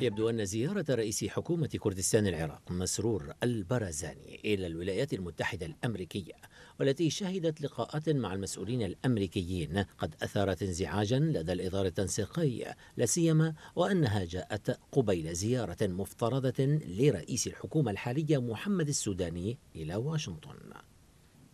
يبدو أن زيارة رئيس حكومة كردستان العراق مسرور البرزاني إلى الولايات المتحدة الأمريكية والتي شهدت لقاءات مع المسؤولين الأمريكيين قد أثارت انزعاجا لدى الإدارة التنسيقية لاسيما وأنها جاءت قبيل زيارة مفترضة لرئيس الحكومة الحالية محمد السوداني إلى واشنطن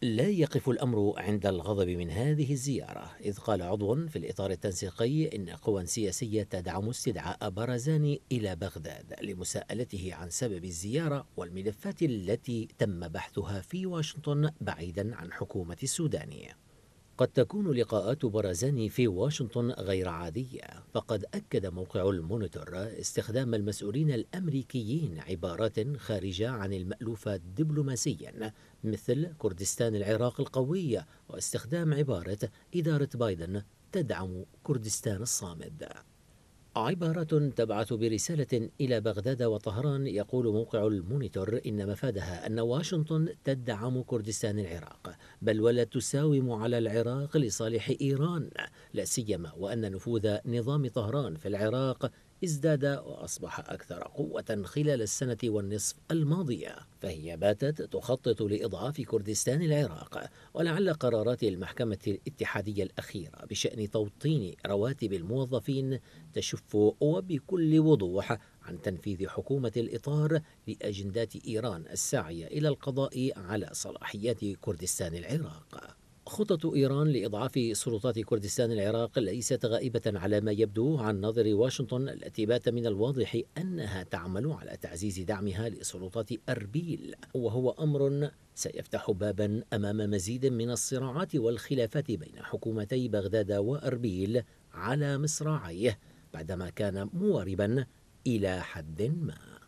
لا يقف الأمر عند الغضب من هذه الزيارة إذ قال عضو في الإطار التنسيقي إن قوى سياسية تدعم استدعاء برزاني إلى بغداد لمساءلته عن سبب الزيارة والملفات التي تم بحثها في واشنطن بعيدا عن حكومة السودان قد تكون لقاءات برازاني في واشنطن غير عادية فقد أكد موقع المونيتور استخدام المسؤولين الأمريكيين عبارات خارجة عن المألوفة دبلوماسيا مثل كردستان العراق القوية واستخدام عبارة إدارة بايدن تدعم كردستان الصامد عبارة تبعث برسالة إلى بغداد وطهران يقول موقع المونيتور إن مفادها أن واشنطن تدعم كردستان العراق بل ولا تساوم على العراق لصالح إيران لا سيما وأن نفوذ نظام طهران في العراق ازداد وأصبح أكثر قوة خلال السنة والنصف الماضية فهي باتت تخطط لإضعاف كردستان العراق ولعل قرارات المحكمة الاتحادية الأخيرة بشأن توطين رواتب الموظفين تشف وبكل وضوح عن تنفيذ حكومة الإطار لأجندات إيران الساعية إلى القضاء على صلاحيات كردستان العراق خطط إيران لإضعاف سلطات كردستان العراق ليست غائبة على ما يبدو عن نظر واشنطن التي بات من الواضح أنها تعمل على تعزيز دعمها لسلطات أربيل وهو أمر سيفتح بابا أمام مزيد من الصراعات والخلافات بين حكومتي بغداد وأربيل على مصراعيه بعدما كان مواربا إلى حد ما